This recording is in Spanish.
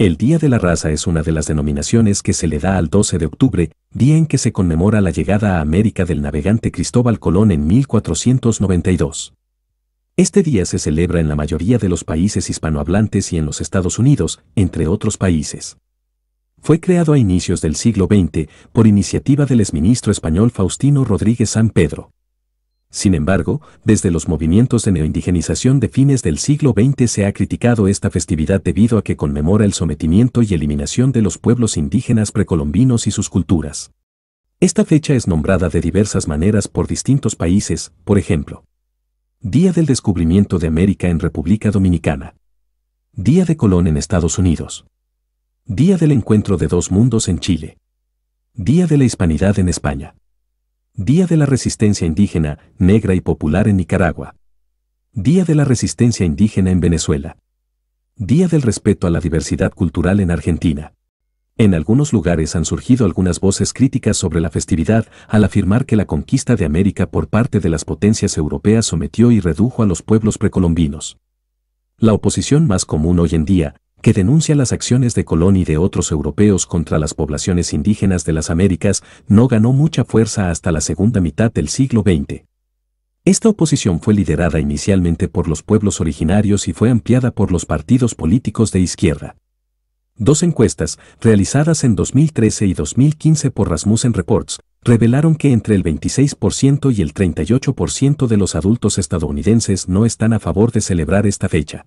El Día de la Raza es una de las denominaciones que se le da al 12 de octubre, día en que se conmemora la llegada a América del navegante Cristóbal Colón en 1492. Este día se celebra en la mayoría de los países hispanohablantes y en los Estados Unidos, entre otros países. Fue creado a inicios del siglo XX por iniciativa del exministro español Faustino Rodríguez San Pedro. Sin embargo, desde los movimientos de neoindigenización de fines del siglo XX se ha criticado esta festividad debido a que conmemora el sometimiento y eliminación de los pueblos indígenas precolombinos y sus culturas. Esta fecha es nombrada de diversas maneras por distintos países, por ejemplo, Día del Descubrimiento de América en República Dominicana, Día de Colón en Estados Unidos, Día del Encuentro de Dos Mundos en Chile, Día de la Hispanidad en España. Día de la Resistencia Indígena, Negra y Popular en Nicaragua. Día de la Resistencia Indígena en Venezuela. Día del Respeto a la Diversidad Cultural en Argentina. En algunos lugares han surgido algunas voces críticas sobre la festividad al afirmar que la conquista de América por parte de las potencias europeas sometió y redujo a los pueblos precolombinos. La oposición más común hoy en día que denuncia las acciones de Colón y de otros europeos contra las poblaciones indígenas de las Américas, no ganó mucha fuerza hasta la segunda mitad del siglo XX. Esta oposición fue liderada inicialmente por los pueblos originarios y fue ampliada por los partidos políticos de izquierda. Dos encuestas, realizadas en 2013 y 2015 por Rasmussen Reports, revelaron que entre el 26% y el 38% de los adultos estadounidenses no están a favor de celebrar esta fecha.